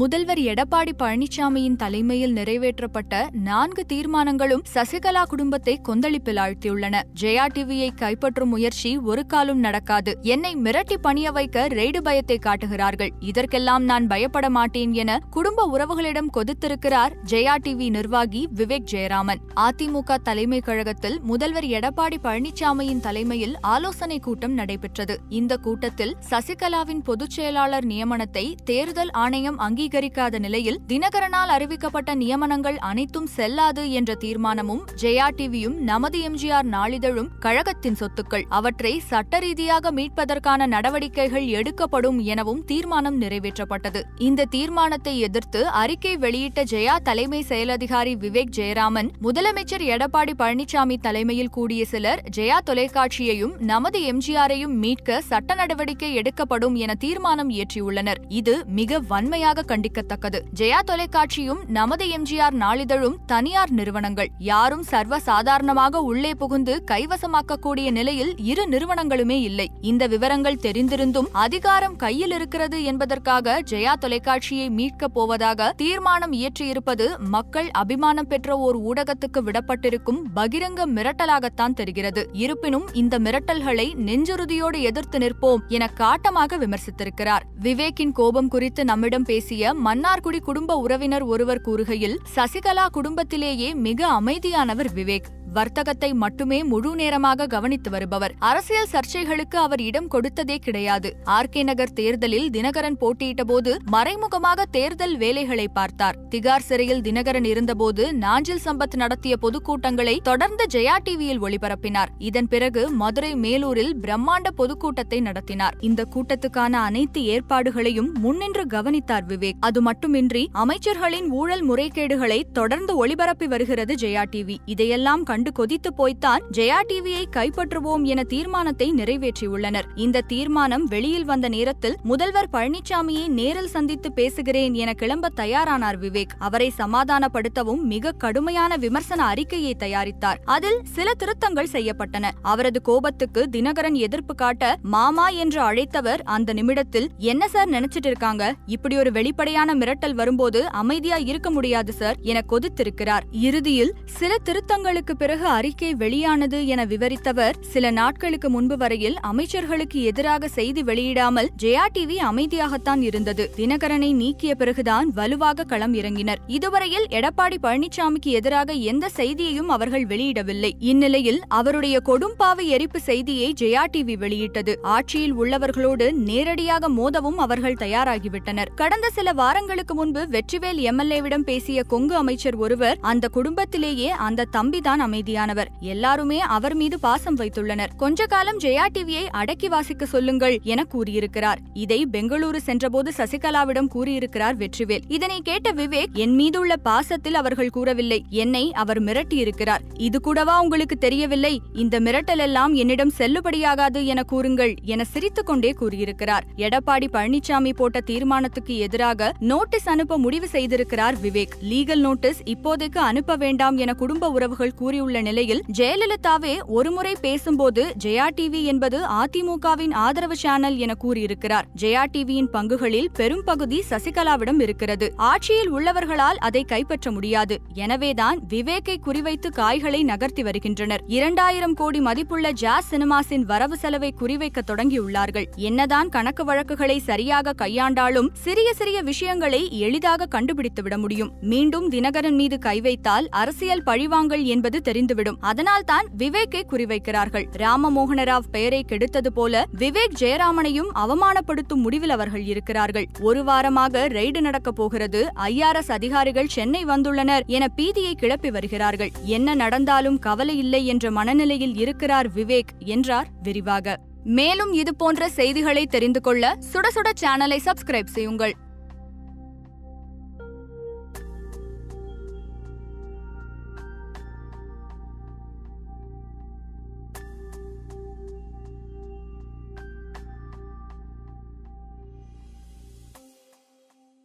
முதல்வர் எடப்பாடி பழனிசாமியின் தலைமையில் நிறைவேற்றப்பட்ட நான்கு தீர்மானங்களும் சசிகலா குடும்பத்தை கொந்தளிப்பில் ஆழ்த்தியுள்ளன ஜெயா டிவியை கைப்பற்றும் முயற்சி ஒரு காலம் நடக்காது என்னை மிரட்டி பணிய வைக்க ரெய்டு பயத்தை காட்டுகிறார்கள் இதற்கெல்லாம் நான் பயப்பட மாட்டேன் என குடும்ப உறவுகளிடம் கொதித்திருக்கிறார் ஜெயா டிவி நிர்வாகி விவேக் ஜெயராமன் அதிமுக தலைமை கழகத்தில் முதல்வர் எடப்பாடி பழனிசாமியின் தலைமையில் ஆலோசனைக் கூட்டம் நடைபெற்றது இந்த கூட்டத்தில் சசிகலாவின் பொதுச் செயலாளர் நியமனத்தை தேர்தல் ஆணையம் அங்கீகரித்து அங்கீகரிக்காத நிலையில் தினகரனால் அறிவிக்கப்பட்ட நியமனங்கள் அனைத்தும் செல்லாது என்ற தீர்மானமும் ஜெயா டிவியும் நமது எம்ஜிஆர் நாளிதழும் கழகத்தின் சொத்துக்கள் அவற்றை சட்டரீதியாக மீட்பதற்கான நடவடிக்கைகள் எடுக்கப்படும் எனவும் தீர்மானம் நிறைவேற்றப்பட்டது இந்த தீர்மானத்தை எதிர்த்து அறிக்கை வெளியிட்ட ஜெயா தலைமை செயலதிகாரி விவேக் ஜெயராமன் முதலமைச்சர் எடப்பாடி பழனிசாமி தலைமையில் கூடிய சிலர் ஜெயா தொலைக்காட்சியையும் நமது எம்ஜிஆரையும் மீட்க சட்ட நடவடிக்கை எடுக்கப்படும் என தீர்மானம் இயற்றியுள்ளனர் இது மிக வன்மையாக கண்டிக்கத்தக்கது ஜெயா தொலைக்காட்சியும் நமது எம்ஜிஆர் நாளிதழும் தனியார் நிறுவனங்கள் யாரும் சர்வ சாதாரணமாக உள்ளே புகுந்து கைவசமாக்கக்கூடிய நிலையில் இரு நிறுவனங்களுமே இல்லை இந்த விவரங்கள் தெரிந்திருந்தும் அதிகாரம் கையில் இருக்கிறது என்பதற்காக ஜெயா தொலைக்காட்சியை மீட்கப் போவதாக தீர்மானம் இயற்றியிருப்பது மக்கள் அபிமானம் பெற்ற ஓர் ஊடகத்துக்கு விடப்பட்டிருக்கும் பகிரங்க மிரட்டலாகத்தான் தெரிகிறது இருப்பினும் இந்த மிரட்டல்களை நெஞ்சுறுதியோடு எதிர்த்து நிற்போம் என காட்டமாக விமர்சித்திருக்கிறார் விவேக்கின் கோபம் குறித்து நம்மிடம் பேசிய பேசிய மன்னார்குடி குடும்ப உறவினர் ஒருவர் கூறுகையில் சசிகலா குடும்பத்திலேயே மிக அமைதியானவர் விவேக் வர்த்தகத்தை மட்டுமே முழு நேரமாக கவனித்து வருபவர் அரசியல் சர்ச்சைகளுக்கு அவர் இடம் கொடுத்ததே கிடையாது ஆர் கே நகர் தேர்தலில் தினகரன் போட்டியிட்ட போது மறைமுகமாக தேர்தல் வேலைகளை பார்த்தார் திகார் சிறையில் தினகரன் இருந்தபோது நாஞ்சில் சம்பத் நடத்திய பொதுக்கூட்டங்களை தொடர்ந்து ஜெயா டிவியில் ஒளிபரப்பினார் இதன் பிறகு மதுரை மேலூரில் பிரம்மாண்ட பொதுக்கூட்டத்தை நடத்தினார் இந்த கூட்டத்துக்கான அனைத்து ஏற்பாடுகளையும் முன்னின்று கவனித்தார் விவேக் அது மட்டுமின்றி அமைச்சர்களின் ஊழல் முறைகேடுகளை தொடர்ந்து ஒளிபரப்பி வருகிறது ஜெயா டிவி இதையெல்லாம் கண்டு கொதித்து போய்த்தான் ஜெயா டிவியை கைப்பற்றுவோம் என தீர்மானத்தை நிறைவேற்றியுள்ளனர் இந்த தீர்மானம் வெளியில் வந்த நேரத்தில் முதல்வர் பழனிசாமியை நேரில் சந்தித்து பேசுகிறேன் என கிளம்ப தயாரானார் விவேக் அவரை சமாதானப்படுத்தவும் மிக கடுமையான விமர்சன அறிக்கையை தயாரித்தார் அதில் சில திருத்தங்கள் செய்யப்பட்டன அவரது கோபத்துக்கு தினகரன் எதிர்ப்பு காட்ட மாமா என்று அழைத்தவர் அந்த நிமிடத்தில் என்ன சார் நினைச்சிட்டு இருக்காங்க இப்படி ஒரு வெளிப்படையான மிரட்டல் வரும்போது அமைதியா இருக்க முடியாது சார் என கொதித்திருக்கிறார் இறுதியில் சில திருத்தங்களுக்கு பிறகு பிறகு அறிக்கை வெளியானது என விவரித்தவர் சில நாட்களுக்கு முன்பு வரையில் அமைச்சர்களுக்கு எதிராக செய்தி வெளியிடாமல் ஜெயா டிவி அமைதியாகத்தான் இருந்தது தினகரனை நீக்கிய பிறகுதான் வலுவாக களம் இறங்கினர் இதுவரையில் எடப்பாடி பழனிசாமிக்கு எதிராக எந்த செய்தியையும் அவர்கள் வெளியிடவில்லை இந்நிலையில் அவருடைய கொடும்பாவை எரிப்பு செய்தியை ஜெயா டிவி வெளியிட்டது ஆட்சியில் உள்ளவர்களோடு நேரடியாக மோதவும் அவர்கள் தயாராகிவிட்டனர் கடந்த சில வாரங்களுக்கு முன்பு வெற்றிவேல் எம்எல்ஏவிடம் பேசிய கொங்கு அமைச்சர் ஒருவர் அந்த குடும்பத்திலேயே அந்த தம்பிதான் அமை அமைதியானவர் எல்லாருமே அவர் மீது பாசம் வைத்துள்ளனர் கொஞ்ச காலம் ஜெயா டிவியை அடக்கி வாசிக்க சொல்லுங்கள் என கூறியிருக்கிறார் இதை பெங்களூரு சென்றபோது சசிகலாவிடம் கூறியிருக்கிறார் வெற்றிவேல் இதனை கேட்ட விவேக் என் மீதுள்ள பாசத்தில் அவர்கள் கூறவில்லை என்னை அவர் மிரட்டியிருக்கிறார் இது கூடவா உங்களுக்கு தெரியவில்லை இந்த மிரட்டல் எல்லாம் என்னிடம் செல்லுபடியாகாது என கூறுங்கள் என சிரித்துக் கொண்டே கூறியிருக்கிறார் எடப்பாடி பழனிசாமி போட்ட தீர்மானத்துக்கு எதிராக நோட்டீஸ் அனுப்ப முடிவு செய்திருக்கிறார் விவேக் லீகல் நோட்டீஸ் இப்போதைக்கு அனுப்ப வேண்டாம் என குடும்ப உறவுகள் கூறியுள்ள உள்ள நிலையில் ஜெயலலிதாவே ஒருமுறை பேசும்போது ஜெயா டிவி என்பது அதிமுகவின் ஆதரவு சேனல் என கூறியிருக்கிறார் ஜெயா டிவியின் பங்குகளில் பெரும் பகுதி சசிகலாவிடம் இருக்கிறது ஆட்சியில் உள்ளவர்களால் அதை கைப்பற்ற முடியாது எனவேதான் விவேக்கை குறிவைத்து காய்களை நகர்த்தி வருகின்றனர் இரண்டாயிரம் கோடி மதிப்புள்ள ஜாஸ் சினிமாஸின் வரவு செலவை குறிவைக்க தொடங்கியுள்ளார்கள் என்னதான் கணக்கு வழக்குகளை சரியாக கையாண்டாலும் சிறிய சிறிய விஷயங்களை எளிதாக கண்டுபிடித்துவிட முடியும் மீண்டும் தினகரன் மீது கைவைத்தால் அரசியல் பழிவாங்கல் என்பது தெரியும் தெரிந்துவிடும் அதனால்தான் விவேக்கை குறிவைக்கிறார்கள் ராமமோகன ராவ் பெயரை கெடுத்தது போல விவேக் ஜெயராமனையும் அவமானப்படுத்தும் முடிவில் அவர்கள் இருக்கிறார்கள் ஒரு வாரமாக ரெய்டு நடக்கப் போகிறது ஐஆர்எஸ் அதிகாரிகள் சென்னை வந்துள்ளனர் என பீதியை கிளப்பி வருகிறார்கள் என்ன நடந்தாலும் கவலை இல்லை என்ற மனநிலையில் இருக்கிறார் விவேக் என்றார் விரிவாக மேலும் இதுபோன்ற செய்திகளை தெரிந்து கொள்ள சுட சுட சேனலை சப்ஸ்கிரைப் செய்யுங்கள்